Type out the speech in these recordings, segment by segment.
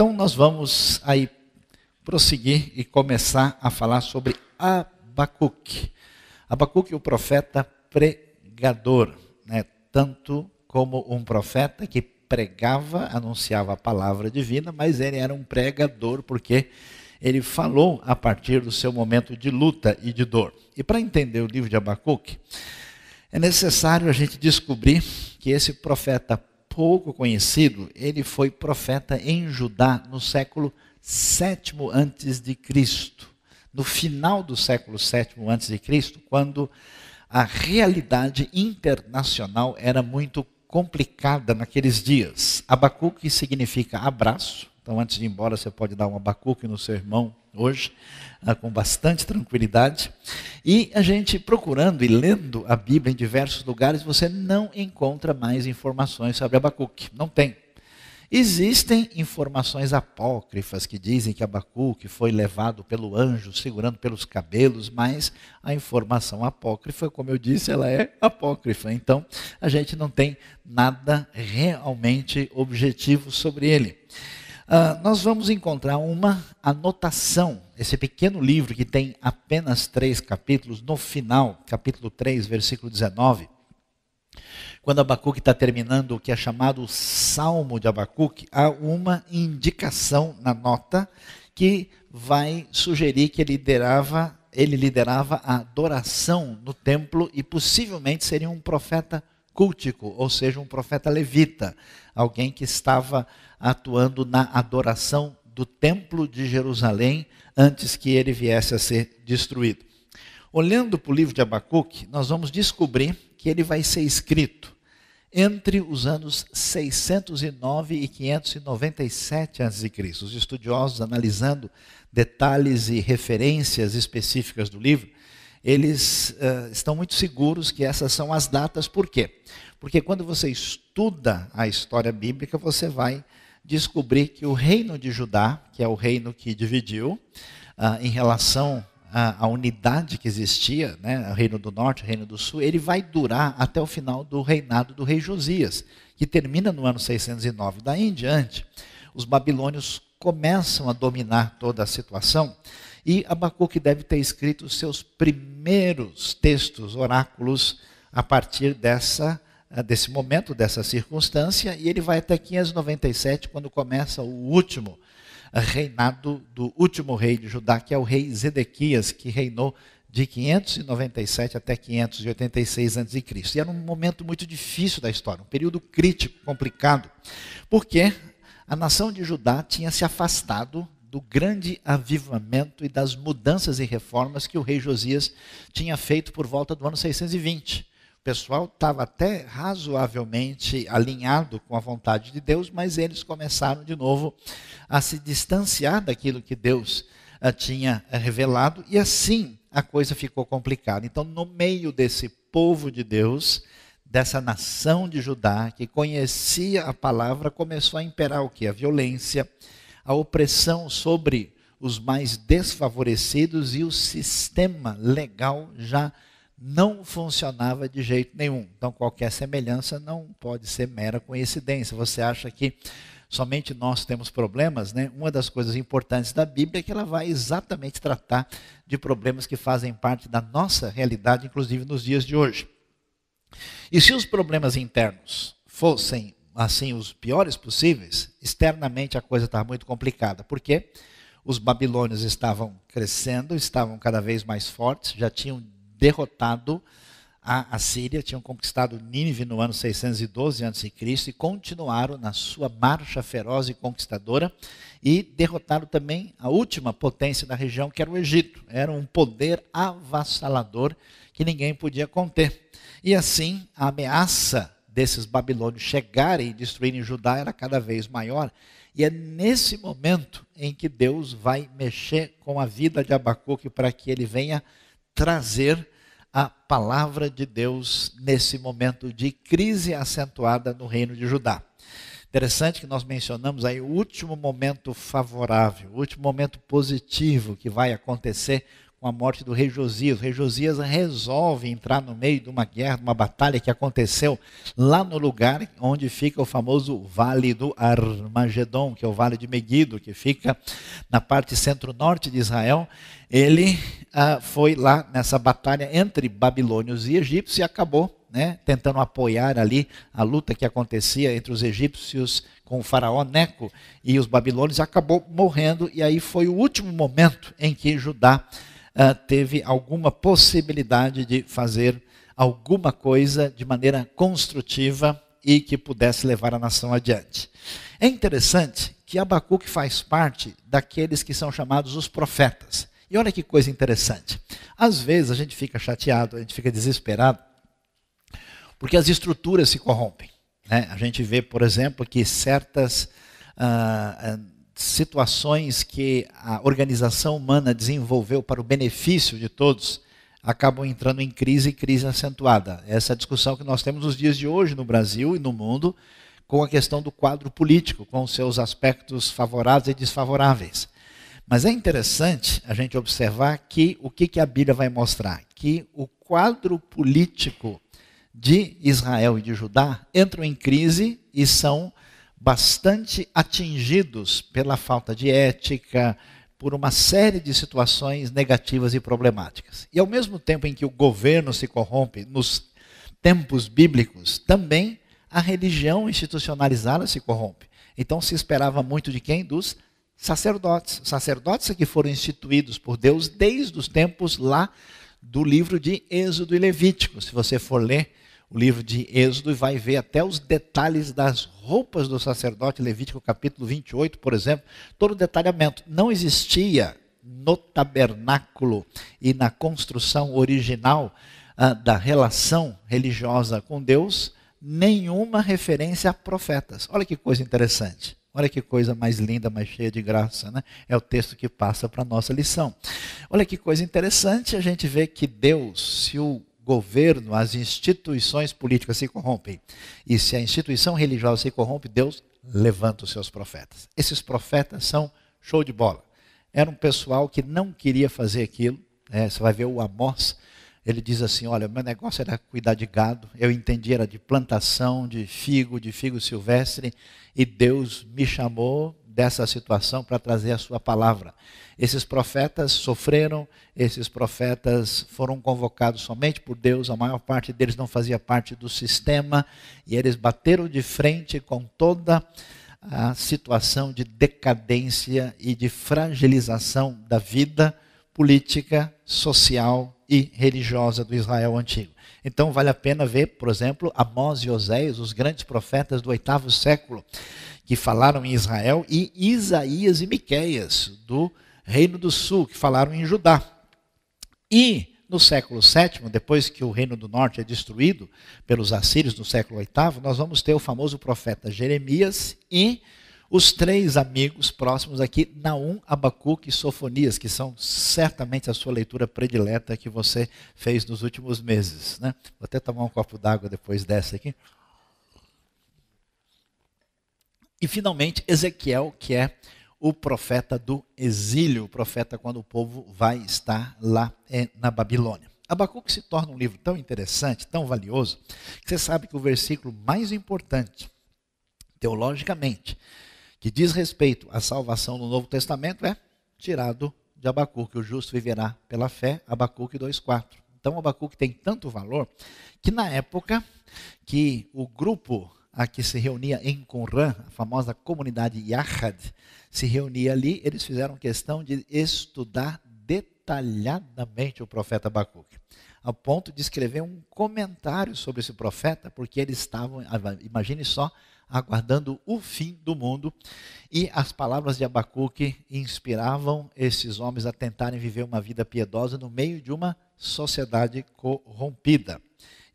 Então nós vamos aí prosseguir e começar a falar sobre Abacuque. Abacuque, o profeta pregador, né? tanto como um profeta que pregava, anunciava a palavra divina, mas ele era um pregador porque ele falou a partir do seu momento de luta e de dor. E para entender o livro de Abacuque, é necessário a gente descobrir que esse profeta pouco conhecido, ele foi profeta em Judá no século 7 antes de Cristo. No final do século 7 antes de Cristo, quando a realidade internacional era muito complicada naqueles dias. Abacuque significa abraço então, antes de ir embora, você pode dar um abacuque no seu irmão hoje, ah, com bastante tranquilidade. E a gente procurando e lendo a Bíblia em diversos lugares, você não encontra mais informações sobre Abacuque. Não tem. Existem informações apócrifas que dizem que Abacuque foi levado pelo anjo, segurando pelos cabelos, mas a informação apócrifa, como eu disse, ela é apócrifa. Então, a gente não tem nada realmente objetivo sobre ele. Ah, nós vamos encontrar uma anotação, esse pequeno livro que tem apenas três capítulos, no final, capítulo 3, versículo 19, quando Abacuque está terminando o que é chamado o Salmo de Abacuque, há uma indicação na nota que vai sugerir que ele liderava, ele liderava a adoração no templo e possivelmente seria um profeta cultico, ou seja, um profeta levita, alguém que estava atuando na adoração do templo de Jerusalém antes que ele viesse a ser destruído. Olhando para o livro de Abacuque, nós vamos descobrir que ele vai ser escrito entre os anos 609 e 597 a.C. Os estudiosos analisando detalhes e referências específicas do livro eles uh, estão muito seguros que essas são as datas. Por quê? Porque quando você estuda a história bíblica, você vai descobrir que o reino de Judá, que é o reino que dividiu, uh, em relação à, unidade que existia, né, o reino do norte, o reino do sul, ele vai durar até o final do reinado do rei Josias, que termina no ano 609. Daí em diante, os babilônios começam a dominar toda a situação e Abacuque deve ter escrito os seus primeiros textos, oráculos, a partir dessa, eh, desse momento, dessa circunstância, e ele vai até 597, quando começa o último reinado do último rei de Judá, que é o rei Zedequias, que reinou de 597 até 586 a.C. E era um momento muito difícil da história, um período crítico, complicado, porque a nação de Judá tinha se afastado do grande avivamento e das mudanças e reformas que o rei Josias tinha feito por volta do ano 620. O pessoal estava até razoavelmente alinhado com a vontade de Deus, mas eles começaram de novo a se distanciar daquilo que Deus ah, tinha ah, revelado, e assim a coisa ficou complicada. Então, no meio desse povo de Deus, dessa nação de Judá que conhecia a palavra, começou a imperar o que? A violência, a opressão sobre os mais desfavorecidos e o sistema legal já não funcionava de jeito nenhum. Então, qualquer semelhança não pode ser mera coincidência. Você acha que somente nós temos problemas, né? Uma das coisas importantes da Bíblia é que ela vai exatamente tratar de problemas que fazem parte da nossa realidade, inclusive nos dias de hoje. E se os problemas internos fossem assim os piores possíveis, externamente a coisa estava tá muito complicada. porque Os babilônios estavam crescendo, estavam cada vez mais fortes, já tinham derrotado a Assíria, tinham conquistado Nínive no ano 612 a.C. e continuaram na sua marcha feroz e conquistadora e derrotaram também a última potência da região, que era o Egito. Era um poder avassalador que ninguém podia conter. E assim, a ameaça desses babilônios chegarem e destruírem Judá era cada vez maior. E é nesse momento em que Deus vai mexer com a vida de Abacuque para que ele venha trazer a palavra de Deus nesse momento de crise acentuada no reino de Judá. Interessante que nós mencionamos aí o último momento favorável, o último momento positivo que vai acontecer com a morte do rei Josias. O rei Josias resolve entrar no meio de uma guerra, de uma batalha que aconteceu lá no lugar onde fica o famoso Vale do Armagedon, que é o Vale de Megiddo, que fica na parte centro-norte de Israel. Ele ah, foi lá nessa batalha entre babilônios e egípcios e acabou né, tentando apoiar ali a luta que acontecia entre os egípcios com o faraó Neco e os babilônios, acabou morrendo, e aí foi o último momento em que Judá uh, teve alguma possibilidade de fazer alguma coisa de maneira construtiva e que pudesse levar a nação adiante. É interessante que Abacuque faz parte daqueles que são chamados os profetas. E olha que coisa interessante. Às vezes a gente fica chateado, a gente fica desesperado, porque as estruturas se corrompem. Né? A gente vê, por exemplo, que certas. Uh, situações que a organização humana desenvolveu para o benefício de todos acabam entrando em crise e crise acentuada. Essa é a discussão que nós temos nos dias de hoje no Brasil e no mundo com a questão do quadro político, com seus aspectos favoráveis e desfavoráveis. Mas é interessante a gente observar que o que, que a Bíblia vai mostrar? Que o quadro político de Israel e de Judá entram em crise e são bastante atingidos pela falta de ética, por uma série de situações negativas e problemáticas. E ao mesmo tempo em que o governo se corrompe nos tempos bíblicos, também a religião institucionalizada se corrompe. Então se esperava muito de quem? Dos sacerdotes. Sacerdotes que foram instituídos por Deus desde os tempos lá do livro de Êxodo e Levítico. Se você for ler o livro de Êxodo e vai ver até os detalhes das roupas do sacerdote, Levítico capítulo 28, por exemplo, todo o detalhamento. Não existia no tabernáculo e na construção original ah, da relação religiosa com Deus nenhuma referência a profetas. Olha que coisa interessante. Olha que coisa mais linda, mais cheia de graça, né? É o texto que passa para a nossa lição. Olha que coisa interessante a gente vê que Deus, se o governo, as instituições políticas se corrompem. E se a instituição religiosa se corrompe, Deus levanta os seus profetas. Esses profetas são show de bola. Era um pessoal que não queria fazer aquilo. Né? Você vai ver o Amós, ele diz assim: Olha, meu negócio era cuidar de gado, eu entendi, era de plantação, de figo, de figo silvestre, e Deus me chamou dessa situação para trazer a sua palavra. Esses profetas sofreram, esses profetas foram convocados somente por Deus, a maior parte deles não fazia parte do sistema e eles bateram de frente com toda a situação de decadência e de fragilização da vida política, social e religiosa do Israel antigo. Então vale a pena ver, por exemplo, Amós e Oséias, os grandes profetas do oitavo século que falaram em Israel, e Isaías e Miqueias, do Reino do Sul, que falaram em Judá. E no século VII, depois que o Reino do Norte é destruído pelos assírios no século VIII, nós vamos ter o famoso profeta Jeremias e os três amigos próximos aqui, Naum, Abacuque e Sofonias, que são certamente a sua leitura predileta que você fez nos últimos meses. Né? Vou até tomar um copo d'água depois dessa aqui. E finalmente, Ezequiel, que é o profeta do exílio, o profeta quando o povo vai estar lá é, na Babilônia. Abacuque se torna um livro tão interessante, tão valioso, que você sabe que o versículo mais importante, teologicamente, que diz respeito à salvação no Novo Testamento é tirado de Abacuque. O justo viverá pela fé, Abacuque 2,4. Então, Abacuque tem tanto valor que, na época que o grupo a que se reunia em Qumran, a famosa comunidade Yahad, se reunia ali, eles fizeram questão de estudar detalhadamente o profeta Abacuque, ao ponto de escrever um comentário sobre esse profeta, porque eles estavam, ah, imagine só, aguardando o fim do mundo, e as palavras de Abacuque inspiravam esses homens a tentarem viver uma vida piedosa no meio de uma sociedade corrompida.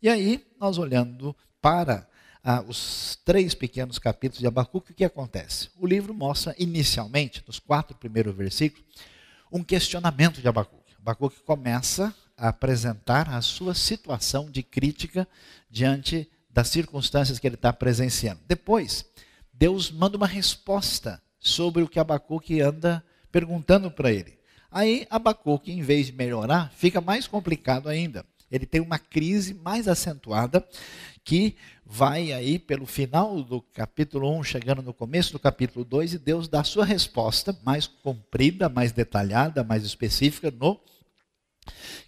E aí, nós olhando para ah, os três pequenos capítulos de Abacuque, o que acontece? O livro mostra inicialmente, nos quatro primeiros versículos, um questionamento de Abacuque. Abacuque começa a apresentar a sua situação de crítica diante das circunstâncias que ele está presenciando. Depois, Deus manda uma resposta sobre o que Abacuque anda perguntando para ele. Aí Abacuque, em vez de melhorar, fica mais complicado ainda. Ele tem uma crise mais acentuada que vai aí pelo final do capítulo 1, chegando no começo do capítulo 2, e Deus dá sua resposta mais comprida, mais detalhada, mais específica no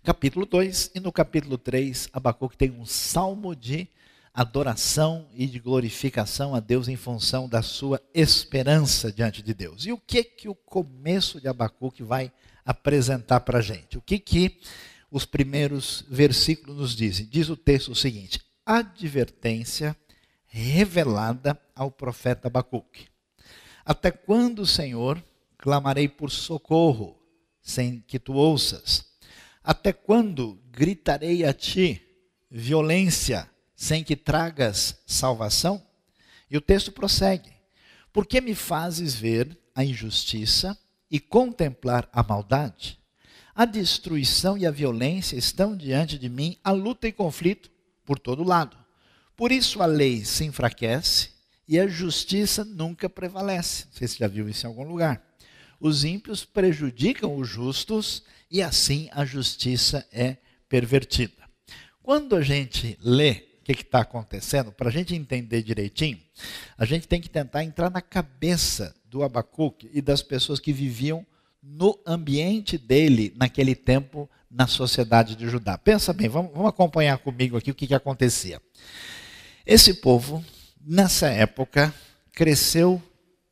capítulo 2. E no capítulo 3, Abacuque tem um salmo de adoração e de glorificação a Deus em função da sua esperança diante de Deus. E o que que o começo de Abacuque vai apresentar para a gente? O que que os primeiros versículos nos dizem? Diz o texto o seguinte: advertência revelada ao profeta Abacuque. Até quando, Senhor, clamarei por socorro, sem que tu ouças? Até quando gritarei a ti violência, sem que tragas salvação? E o texto prossegue: Por que me fazes ver a injustiça e contemplar a maldade? A destruição e a violência estão diante de mim, a luta e conflito por todo lado. Por isso a lei se enfraquece e a justiça nunca prevalece. Não sei se já viu isso em algum lugar. Os ímpios prejudicam os justos e assim a justiça é pervertida. Quando a gente lê o que está acontecendo, para a gente entender direitinho, a gente tem que tentar entrar na cabeça do Abacuque e das pessoas que viviam no ambiente dele naquele tempo na sociedade de Judá. Pensa bem, vamos, vamos acompanhar comigo aqui o que, que acontecia. Esse povo, nessa época, cresceu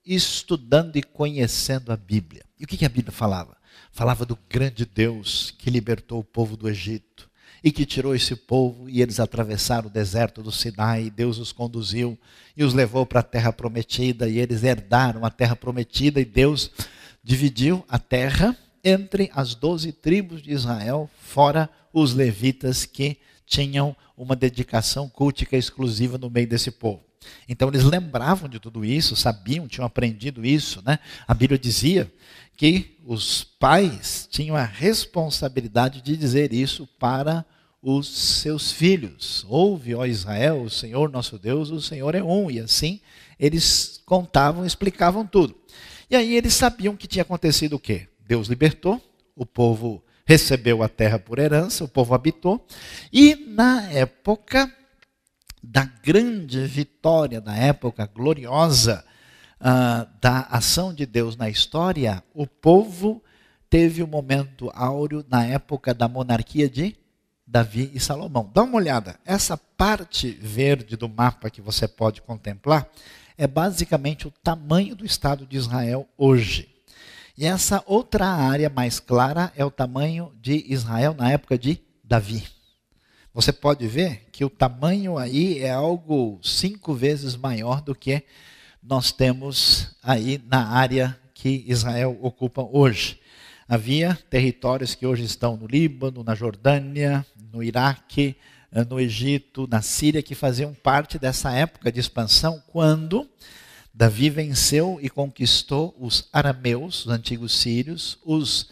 estudando e conhecendo a Bíblia. E o que, que a Bíblia falava? Falava do grande Deus que libertou o povo do Egito e que tirou esse povo e eles atravessaram o deserto do Sinai, e Deus os conduziu e os levou para a terra prometida e eles herdaram a terra prometida e Deus dividiu a terra entre as doze tribos de Israel, fora os levitas que tinham uma dedicação cultica exclusiva no meio desse povo. Então eles lembravam de tudo isso, sabiam, tinham aprendido isso. Né? A Bíblia dizia que os pais tinham a responsabilidade de dizer isso para os seus filhos. Ouve, ó Israel, o Senhor nosso Deus, o Senhor é um. E assim eles contavam, explicavam tudo. E aí eles sabiam que tinha acontecido o quê? Deus libertou, o povo recebeu a terra por herança, o povo habitou, e na época da grande vitória, na época gloriosa uh, da ação de Deus na história, o povo teve o um momento áureo na época da monarquia de Davi e Salomão. Dá uma olhada, essa parte verde do mapa que você pode contemplar é basicamente o tamanho do estado de Israel hoje. E essa outra área mais clara é o tamanho de Israel na época de Davi. Você pode ver que o tamanho aí é algo cinco vezes maior do que nós temos aí na área que Israel ocupa hoje. Havia territórios que hoje estão no Líbano, na Jordânia, no Iraque, eh, no Egito, na Síria, que faziam parte dessa época de expansão, quando Davi venceu e conquistou os arameus, os antigos sírios, os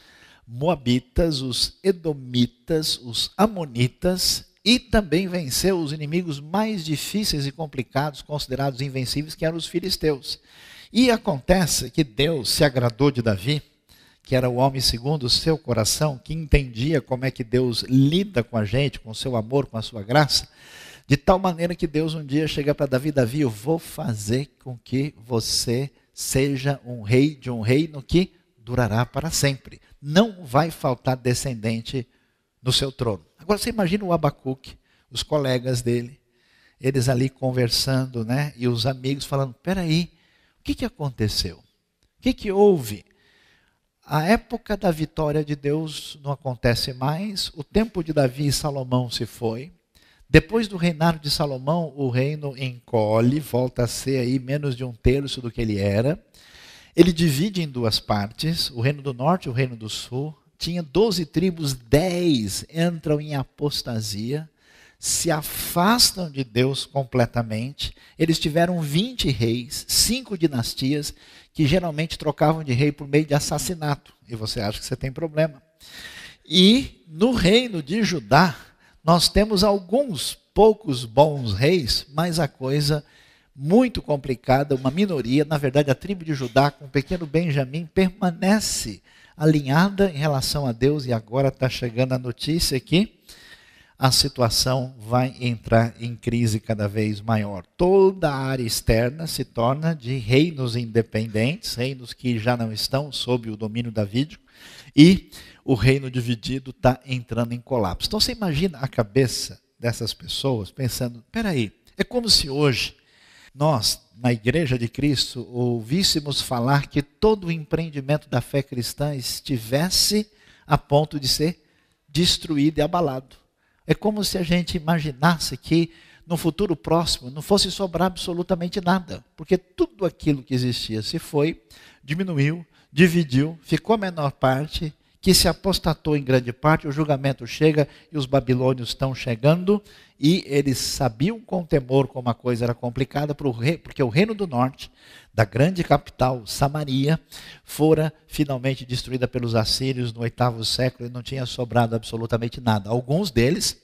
moabitas, os edomitas, os amonitas e também venceu os inimigos mais difíceis e complicados, considerados invencíveis, que eram os filisteus. E acontece que Deus se agradou de Davi, que era o homem segundo o seu coração, que entendia como é que Deus lida com a gente, com o seu amor, com a sua graça. De tal maneira que Deus um dia chega para Davi, Davi, eu vou fazer com que você seja um rei de um reino que durará para sempre. Não vai faltar descendente no seu trono. Agora você imagina o Abacuque, os colegas dele, eles ali conversando, né? E os amigos falando: peraí, o que, que aconteceu? O que, que houve? A época da vitória de Deus não acontece mais, o tempo de Davi e Salomão se foi, depois do reinado de Salomão, o reino encolhe, volta a ser aí menos de um terço do que ele era. Ele divide em duas partes, o reino do norte e o reino do sul. Tinha 12 tribos, 10 entram em apostasia, se afastam de Deus completamente. Eles tiveram 20 reis, cinco dinastias, que geralmente trocavam de rei por meio de assassinato. E você acha que você tem problema. E no reino de Judá, nós temos alguns poucos bons reis, mas a coisa muito complicada, uma minoria, na verdade a tribo de Judá com o pequeno Benjamim permanece alinhada em relação a Deus e agora está chegando a notícia que a situação vai entrar em crise cada vez maior. Toda a área externa se torna de reinos independentes, reinos que já não estão sob o domínio davídico e o reino dividido está entrando em colapso. Então você imagina a cabeça dessas pessoas pensando: peraí, é como se hoje nós, na Igreja de Cristo, ouvíssemos falar que todo o empreendimento da fé cristã estivesse a ponto de ser destruído e abalado. É como se a gente imaginasse que no futuro próximo não fosse sobrar absolutamente nada, porque tudo aquilo que existia se foi, diminuiu, dividiu, ficou a menor parte que se apostatou em grande parte, o julgamento chega e os babilônios estão chegando, e eles sabiam com temor como a coisa era complicada, porque o reino do norte, da grande capital Samaria, fora finalmente destruída pelos assírios no oitavo século e não tinha sobrado absolutamente nada. Alguns deles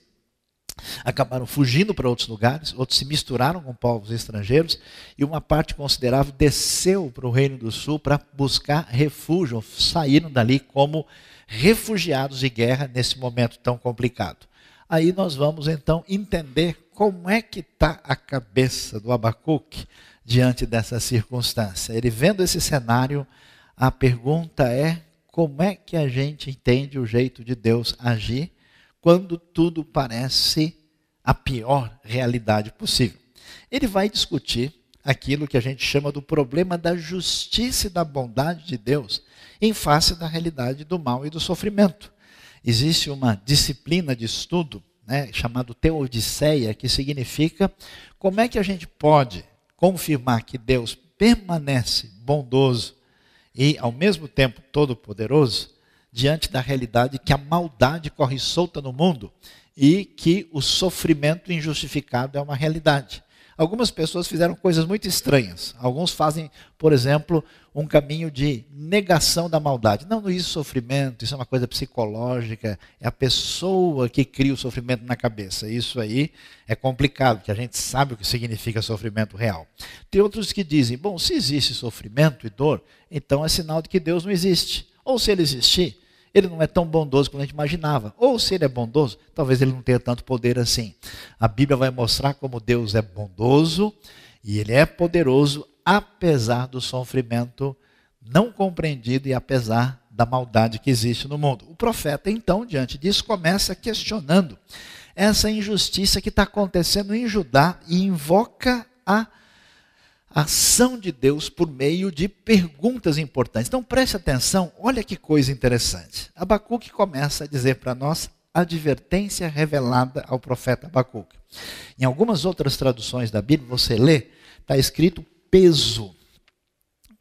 acabaram fugindo para outros lugares, outros se misturaram com povos estrangeiros e uma parte considerável desceu para o Reino do Sul para buscar refúgio, saíram dali como refugiados e guerra nesse momento tão complicado. Aí nós vamos então entender como é que está a cabeça do Abacuque diante dessa circunstância. Ele vendo esse cenário, a pergunta é como é que a gente entende o jeito de Deus agir quando tudo parece a pior realidade possível. Ele vai discutir aquilo que a gente chama do problema da justiça e da bondade de Deus em face da realidade do mal e do sofrimento. Existe uma disciplina de estudo né, chamado Teodiceia, que significa como é que a gente pode confirmar que Deus permanece bondoso e, ao mesmo tempo, todo-poderoso diante da realidade que a maldade corre solta no mundo e que o sofrimento injustificado é uma realidade algumas pessoas fizeram coisas muito estranhas. Alguns fazem, por exemplo, um caminho de negação da maldade. Não, isso é sofrimento, isso é uma coisa psicológica, é a pessoa que cria o sofrimento na cabeça. Isso aí é complicado, que a gente sabe o que significa sofrimento real. Tem outros que dizem, bom, se existe sofrimento e dor, então é sinal de que Deus não existe. Ou se ele existir, ele não é tão bondoso quanto a gente imaginava. Ou se ele é bondoso, talvez ele não tenha tanto poder assim. A Bíblia vai mostrar como Deus é bondoso e ele é poderoso apesar do sofrimento não compreendido e apesar da maldade que existe no mundo. O profeta, então, diante disso, começa questionando essa injustiça que está acontecendo em Judá e invoca a a ação de Deus por meio de perguntas importantes. Então preste atenção, olha que coisa interessante. Abacuque começa a dizer para nós advertência revelada ao profeta Abacuque. Em algumas outras traduções da Bíblia, você lê, está escrito peso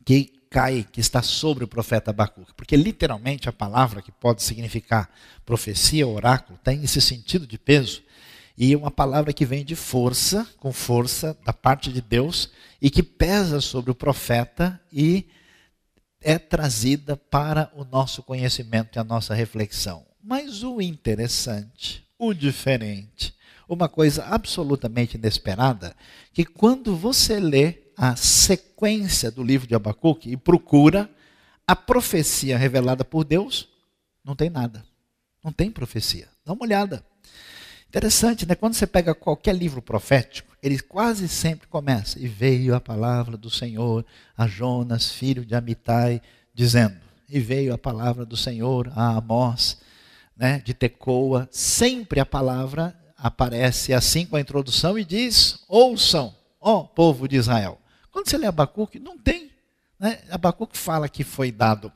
que cai, que está sobre o profeta Abacuque. Porque literalmente a palavra que pode significar profecia, oráculo, tem esse sentido de peso e uma palavra que vem de força, com força da parte de Deus e que pesa sobre o profeta e é trazida para o nosso conhecimento e a nossa reflexão. Mas o interessante, o diferente, uma coisa absolutamente inesperada, que quando você lê a sequência do livro de Abacuque e procura a profecia revelada por Deus, não tem nada. Não tem profecia. Dá uma olhada. Interessante, né? Quando você pega qualquer livro profético, ele quase sempre começa. E veio a palavra do Senhor a Jonas, filho de Amitai, dizendo. E veio a palavra do Senhor a Amós, né, de Tecoa. Sempre a palavra aparece assim com a introdução e diz: Ouçam, ó povo de Israel. Quando você lê Abacuque, não tem. Né? Abacuque fala que foi dado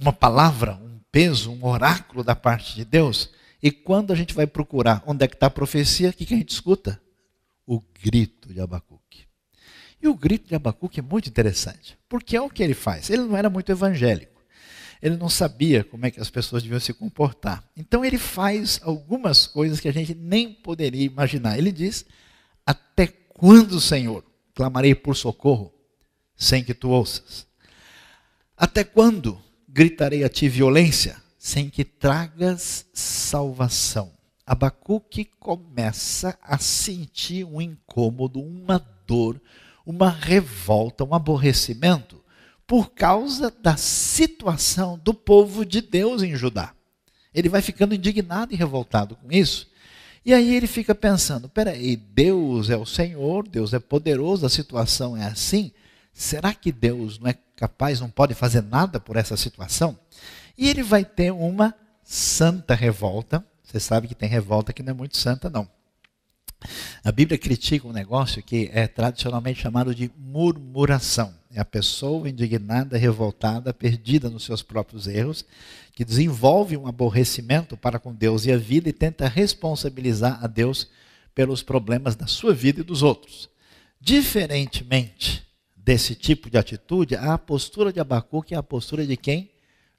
uma palavra, um peso, um oráculo da parte de Deus e quando a gente vai procurar onde é que está a profecia, o que, que a gente escuta? O grito de Abacuque. E o grito de Abacuque é muito interessante, porque é o que ele faz. Ele não era muito evangélico, ele não sabia como é que as pessoas deviam se comportar. Então ele faz algumas coisas que a gente nem poderia imaginar. Ele diz: Até quando, Senhor, clamarei por socorro sem que tu ouças? Até quando gritarei a ti violência sem que tragas salvação. Abacuque começa a sentir um incômodo, uma dor, uma revolta, um aborrecimento por causa da situação do povo de Deus em Judá. Ele vai ficando indignado e revoltado com isso. E aí ele fica pensando: peraí, Deus é o Senhor, Deus é poderoso, a situação é assim. Será que Deus não é capaz, não pode fazer nada por essa situação? E ele vai ter uma santa revolta. Você sabe que tem revolta que não é muito santa, não. A Bíblia critica um negócio que é tradicionalmente chamado de murmuração. É a pessoa indignada, revoltada, perdida nos seus próprios erros, que desenvolve um aborrecimento para com Deus e a vida e tenta responsabilizar a Deus pelos problemas da sua vida e dos outros. Diferentemente desse tipo de atitude, a postura de Abacuque é a postura de quem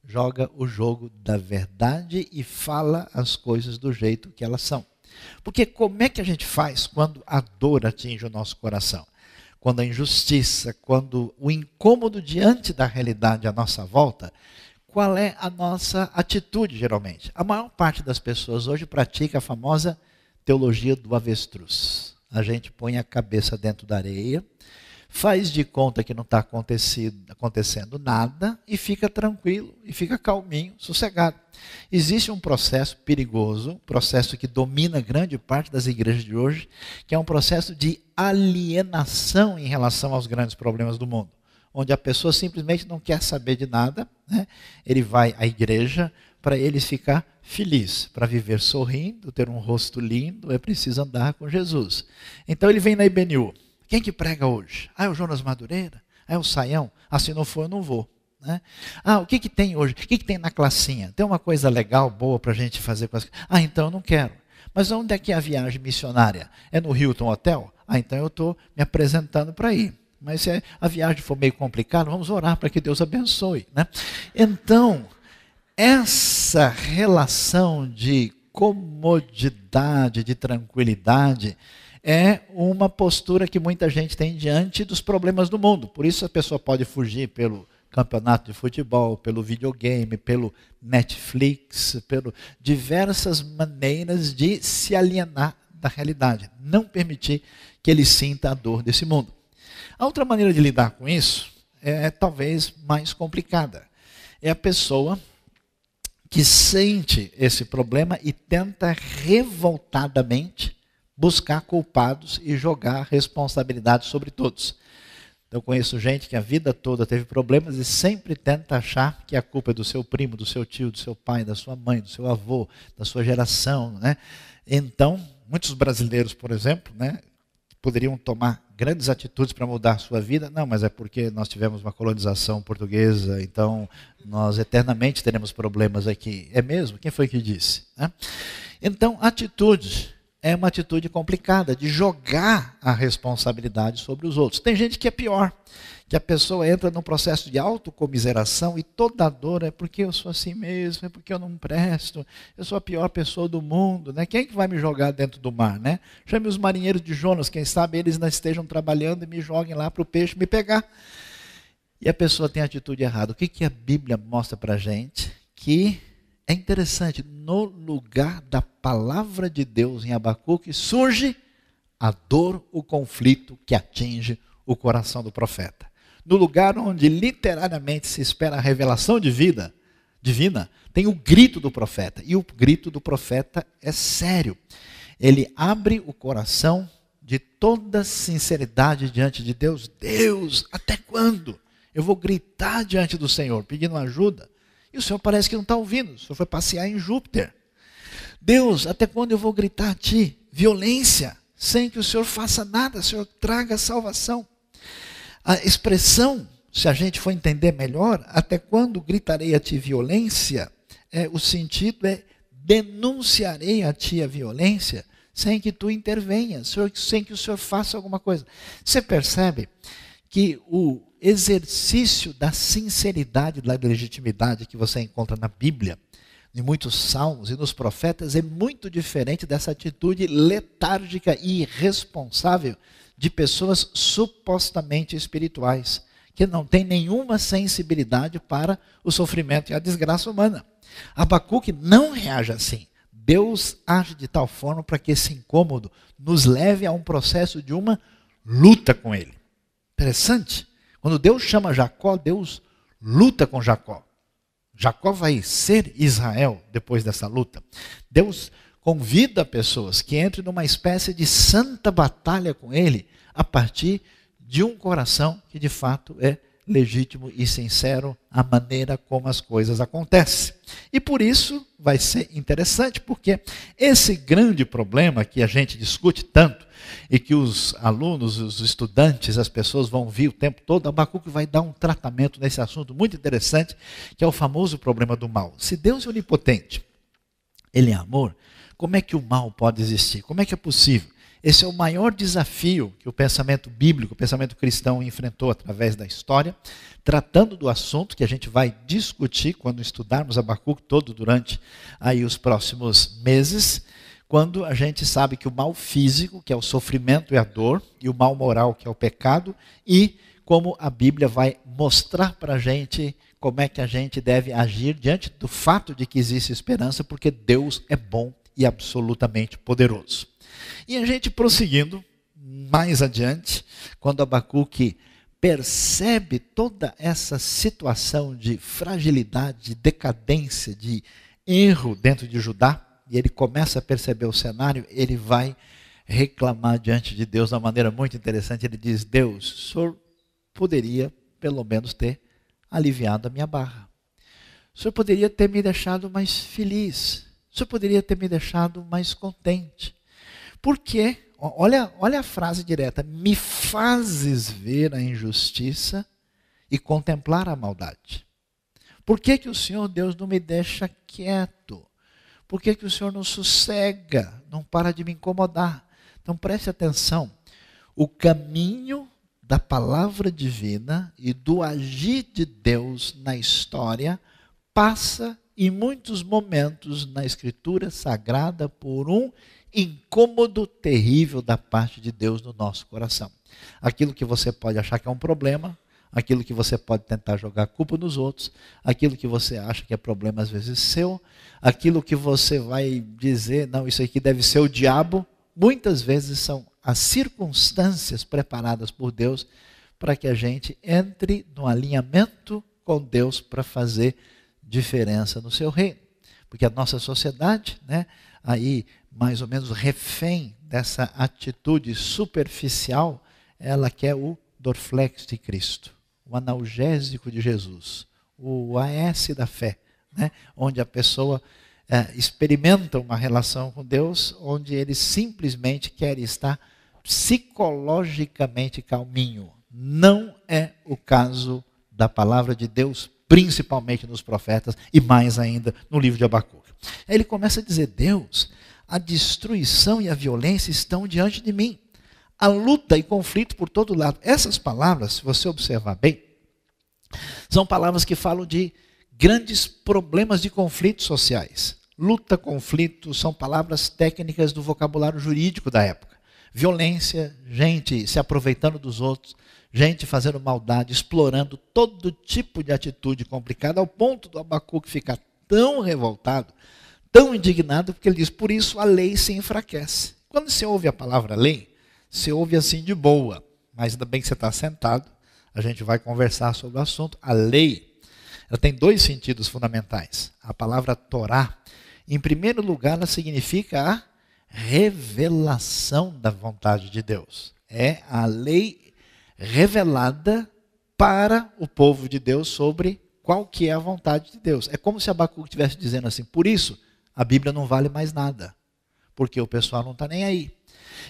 joga o jogo da verdade e fala as coisas do jeito que elas são. Porque como é que a gente faz quando a dor atinge o nosso coração? Quando a injustiça, quando o incômodo diante da realidade à nossa volta, qual é a nossa atitude geralmente? A maior parte das pessoas hoje pratica a famosa teologia do avestruz. A gente põe a cabeça dentro da areia, faz de conta que não está acontecendo nada e fica tranquilo e fica calminho, sossegado. Existe um processo perigoso, processo que domina grande parte das igrejas de hoje, que é um processo de alienação em relação aos grandes problemas do mundo, onde a pessoa simplesmente não quer saber de nada, né? ele vai à igreja para ele ficar feliz. Para viver sorrindo, ter um rosto lindo, é preciso andar com Jesus. Então ele vem na IBNU quem que prega hoje? Ah, é o Jonas Madureira? Ah, é o Saião? Ah, se não for, eu não vou. Né? Ah, o que, que tem hoje? O que, que tem na classinha? Tem uma coisa legal, boa para a gente fazer com as... Ah, então eu não quero. Mas onde é que é a viagem missionária? É no Hilton Hotel? Ah, então eu estou me apresentando para ir. Mas se é, a viagem for meio complicada, vamos orar para que Deus abençoe. Né? Então, essa relação de comodidade, de tranquilidade, é uma postura que muita gente tem diante dos problemas do mundo. Por isso a pessoa pode fugir pelo campeonato de futebol, pelo videogame, pelo Netflix, pelo diversas maneiras de se alienar da realidade, não permitir que ele sinta a dor desse mundo. A outra maneira de lidar com isso é talvez mais complicada. É a pessoa que sente esse problema e tenta revoltadamente buscar culpados e jogar responsabilidade sobre todos. Eu conheço gente que a vida toda teve problemas e sempre tenta achar que a culpa é do seu primo, do seu tio, do seu pai, da sua mãe, do seu avô, da sua geração, né? Então, muitos brasileiros, por exemplo, né, poderiam tomar grandes atitudes para mudar sua vida. Não, mas é porque nós tivemos uma colonização portuguesa, então nós eternamente teremos problemas aqui. É mesmo? Quem foi que disse? Né? Então, atitudes é uma atitude complicada de jogar a responsabilidade sobre os outros. Tem gente que é pior, que a pessoa entra num processo de autocomiseração e toda a dor é porque eu sou assim mesmo, é porque eu não presto, eu sou a pior pessoa do mundo, né? Quem é que vai me jogar dentro do mar, né? Chame os marinheiros de Jonas, quem sabe eles não estejam trabalhando e me joguem lá para o peixe me pegar. E a pessoa tem a atitude errada. O que, que a Bíblia mostra para gente? Que é interessante, no lugar da palavra de Deus em Abacuque surge a dor, o conflito que atinge o coração do profeta. No lugar onde literalmente se espera a revelação de vida divina, tem o grito do profeta. E o grito do profeta é sério. Ele abre o coração de toda sinceridade diante de Deus. Deus, até quando? Eu vou gritar diante do Senhor pedindo ajuda. E o Senhor parece que não está ouvindo. O Senhor foi passear em Júpiter. Deus, até quando eu vou gritar a Ti? Violência, sem que o Senhor faça nada, o Senhor traga salvação. A expressão, se a gente for entender melhor, até quando gritarei a Ti violência, é, o sentido é denunciarei a Ti a violência, sem que Tu intervenhas, sem que o Senhor faça alguma coisa. Você percebe que o exercício da sinceridade, da legitimidade que você encontra na Bíblia, em muitos salmos e nos profetas, é muito diferente dessa atitude letárgica e irresponsável de pessoas supostamente espirituais, que não têm nenhuma sensibilidade para o sofrimento e a desgraça humana. Abacuque não reage assim. Deus age de tal forma para que esse incômodo nos leve a um processo de uma luta com ele. Interessante? Quando Deus chama Jacó, Deus luta com Jacó. Jacó vai ser Israel depois dessa luta. Deus convida pessoas que entrem numa espécie de santa batalha com ele a partir de um coração que de fato é legítimo e sincero a maneira como as coisas acontecem. E por isso vai ser interessante, porque esse grande problema que a gente discute tanto e que os alunos, os estudantes, as pessoas vão vir o tempo todo, que vai dar um tratamento nesse assunto muito interessante, que é o famoso problema do mal. Se Deus é onipotente, ele é amor, como é que o mal pode existir? Como é que é possível? Esse é o maior desafio que o pensamento bíblico, o pensamento cristão enfrentou através da história, tratando do assunto que a gente vai discutir quando estudarmos Abacuque todo durante aí os próximos meses, quando a gente sabe que o mal físico, que é o sofrimento e a dor, e o mal moral, que é o pecado, e como a Bíblia vai mostrar para a gente como é que a gente deve agir diante do fato de que existe esperança, porque Deus é bom e absolutamente poderoso. E a gente prosseguindo mais adiante, quando Abacuque percebe toda essa situação de fragilidade, de decadência, de erro dentro de Judá, e ele começa a perceber o cenário, ele vai reclamar diante de Deus de uma maneira muito interessante. Ele diz: Deus, o senhor poderia pelo menos ter aliviado a minha barra. O senhor poderia ter me deixado mais feliz. O senhor poderia ter me deixado mais contente. Por Olha, olha a frase direta: me fazes ver a injustiça e contemplar a maldade. Por que, que o Senhor Deus não me deixa quieto? Por que, que o Senhor não sossega, não para de me incomodar? Então preste atenção: o caminho da palavra divina e do agir de Deus na história passa em muitos momentos na Escritura Sagrada por um incômodo terrível da parte de Deus no nosso coração. Aquilo que você pode achar que é um problema, aquilo que você pode tentar jogar culpa nos outros, aquilo que você acha que é problema às vezes seu, aquilo que você vai dizer, não, isso aqui deve ser o diabo, muitas vezes são as circunstâncias preparadas por Deus para que a gente entre no alinhamento com Deus para fazer diferença no seu reino. Porque a nossa sociedade, né, aí mais ou menos refém dessa atitude superficial, ela quer é o Dorflex de Cristo, o analgésico de Jesus, o AS da fé, né? onde a pessoa é, experimenta uma relação com Deus, onde ele simplesmente quer estar psicologicamente calminho. Não é o caso da palavra de Deus, principalmente nos profetas e mais ainda no livro de Abacu. Aí ele começa a dizer: Deus, a destruição e a violência estão diante de mim. A luta e conflito por todo lado. Essas palavras, se você observar bem, são palavras que falam de grandes problemas de conflitos sociais. Luta, conflito são palavras técnicas do vocabulário jurídico da época. Violência, gente se aproveitando dos outros, gente fazendo maldade, explorando todo tipo de atitude complicada, ao ponto do Abacuque ficar tão revoltado, tão indignado, porque ele diz: por isso a lei se enfraquece. Quando você ouve a palavra lei, você ouve assim de boa, mas ainda bem que você está sentado, a gente vai conversar sobre o assunto. A lei, ela tem dois sentidos fundamentais. A palavra Torá, em primeiro lugar, ela significa a revelação da vontade de Deus. É a lei revelada para o povo de Deus sobre qual que é a vontade de Deus. É como se Abacuque estivesse dizendo assim, por isso a Bíblia não vale mais nada, porque o pessoal não está nem aí.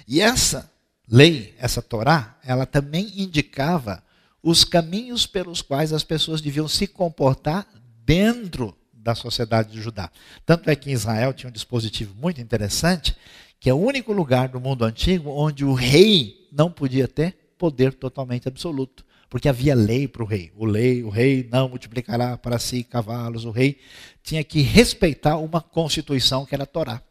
E essa lei, essa Torá, ela também indicava os caminhos pelos quais as pessoas deviam se comportar dentro da sociedade de Judá. Tanto é que em Israel tinha um dispositivo muito interessante, que é o único lugar do mundo antigo onde o rei não podia ter poder totalmente absoluto porque havia lei para o rei. O lei, o rei não multiplicará para si cavalos, o rei tinha que respeitar uma constituição que era a Torá.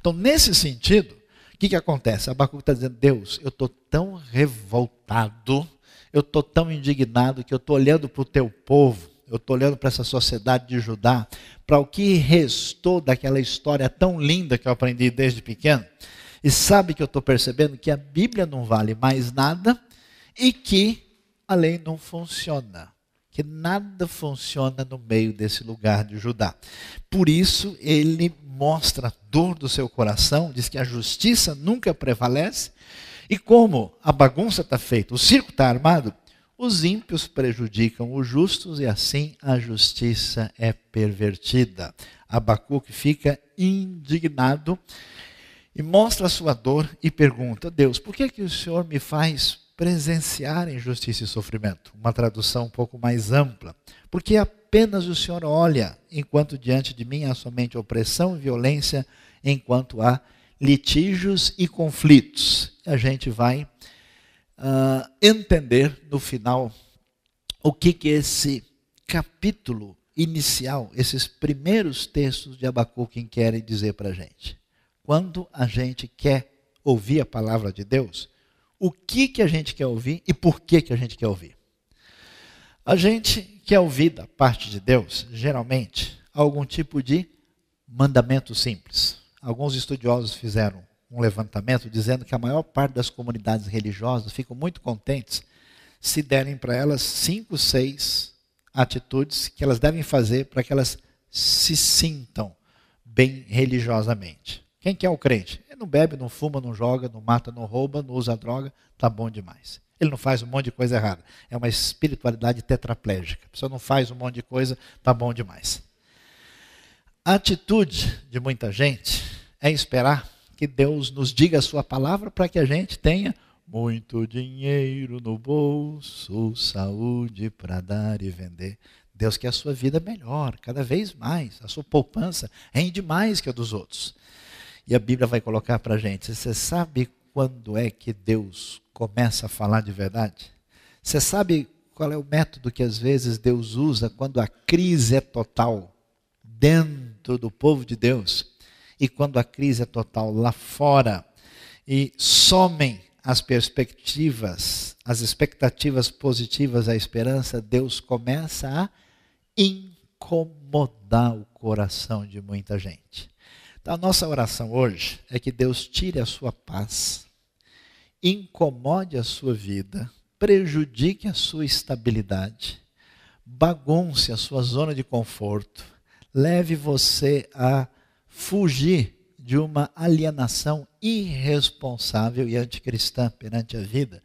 Então, nesse sentido, o que, que acontece? Abacuque está dizendo, Deus, eu estou tão revoltado, eu estou tão indignado que eu estou olhando para o teu povo, eu estou olhando para essa sociedade de Judá, para o que restou daquela história tão linda que eu aprendi desde pequeno. E sabe que eu estou percebendo que a Bíblia não vale mais nada e que a lei não funciona, que nada funciona no meio desse lugar de Judá. Por isso ele mostra a dor do seu coração, diz que a justiça nunca prevalece. E como a bagunça está feita, o circo está armado, os ímpios prejudicam os justos e assim a justiça é pervertida. Abacuque fica indignado e mostra a sua dor e pergunta: Deus, por que, é que o Senhor me faz presenciar injustiça e sofrimento. Uma tradução um pouco mais ampla. Porque apenas o Senhor olha, enquanto diante de mim há somente opressão e violência, enquanto há litígios e conflitos. A gente vai uh, entender no final o que, que esse capítulo inicial, esses primeiros textos de Abacuque querem dizer para a gente. Quando a gente quer ouvir a palavra de Deus, o que, que a gente quer ouvir e por que, que a gente quer ouvir. A gente quer ouvir da parte de Deus, geralmente, algum tipo de mandamento simples. Alguns estudiosos fizeram um levantamento dizendo que a maior parte das comunidades religiosas ficam muito contentes se derem para elas cinco, seis atitudes que elas devem fazer para que elas se sintam bem religiosamente. Quem que é o crente? Ele não bebe, não fuma, não joga, não mata, não rouba, não usa droga, tá bom demais. Ele não faz um monte de coisa errada. É uma espiritualidade tetraplégica. A pessoa não faz um monte de coisa, tá bom demais. A atitude de muita gente é esperar que Deus nos diga a sua palavra para que a gente tenha muito dinheiro no bolso, saúde para dar e vender. Deus quer a sua vida melhor, cada vez mais. A sua poupança rende mais que a dos outros. E a Bíblia vai colocar para a gente: você sabe quando é que Deus começa a falar de verdade? Você sabe qual é o método que às vezes Deus usa quando a crise é total dentro do povo de Deus e quando a crise é total lá fora e somem as perspectivas, as expectativas positivas, a esperança, Deus começa a incomodar o coração de muita gente. Então, a nossa oração hoje é que Deus tire a sua paz, incomode a sua vida, prejudique a sua estabilidade, bagunce a sua zona de conforto, leve você a fugir de uma alienação irresponsável e anticristã perante a vida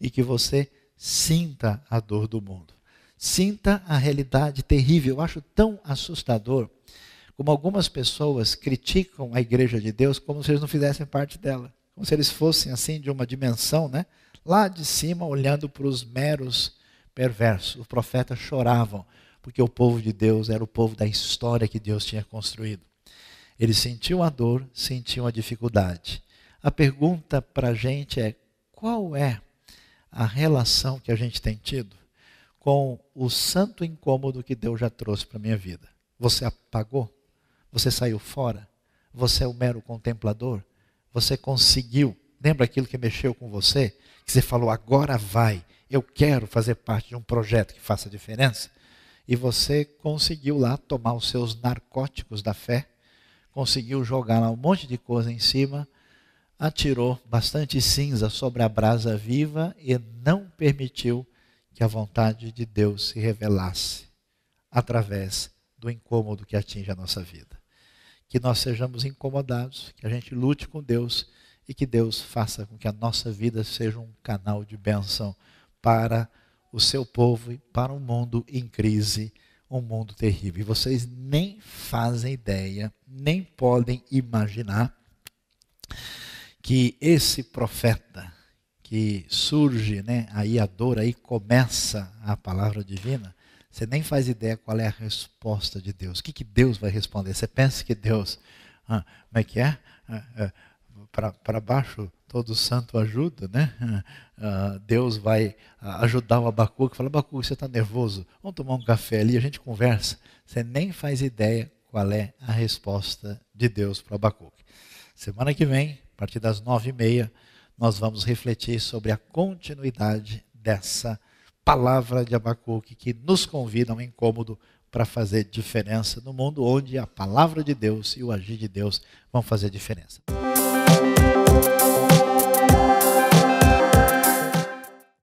e que você sinta a dor do mundo. Sinta a realidade terrível. Eu acho tão assustador como algumas pessoas criticam a igreja de Deus como se eles não fizessem parte dela, como se eles fossem assim de uma dimensão, né? Lá de cima olhando para os meros perversos. Os profetas choravam porque o povo de Deus era o povo da história que Deus tinha construído. Eles sentiam a dor, sentiam a dificuldade. A pergunta para a gente é: qual é a relação que a gente tem tido com o santo incômodo que Deus já trouxe para a minha vida? Você apagou? Você saiu fora? Você é o um mero contemplador? Você conseguiu? Lembra aquilo que mexeu com você? Que você falou, agora vai, eu quero fazer parte de um projeto que faça diferença? E você conseguiu lá tomar os seus narcóticos da fé, conseguiu jogar lá um monte de coisa em cima, atirou bastante cinza sobre a brasa viva e não permitiu que a vontade de Deus se revelasse através do incômodo que atinge a nossa vida que nós sejamos incomodados, que a gente lute com Deus e que Deus faça com que a nossa vida seja um canal de bênção para o seu povo e para um mundo em crise, um mundo terrível. E vocês nem fazem ideia, nem podem imaginar que esse profeta que surge, né, aí a dor aí começa a palavra divina, você nem faz ideia qual é a resposta de Deus. O que, que Deus vai responder? Você pensa que Deus, ah, como é que é? Ah, ah Para baixo todo santo ajuda, né? Ah, ah Deus vai ah, ajudar o Abacuque. Fala, Abacuque, você está nervoso? Vamos tomar um café ali, a gente conversa. Você nem faz ideia qual é a resposta de Deus para Abacuque. Semana que vem, a partir das nove e meia, nós vamos refletir sobre a continuidade dessa palavra de Abacuque que nos convida a um incômodo para fazer diferença no mundo onde a palavra de Deus e o agir de Deus vão fazer diferença.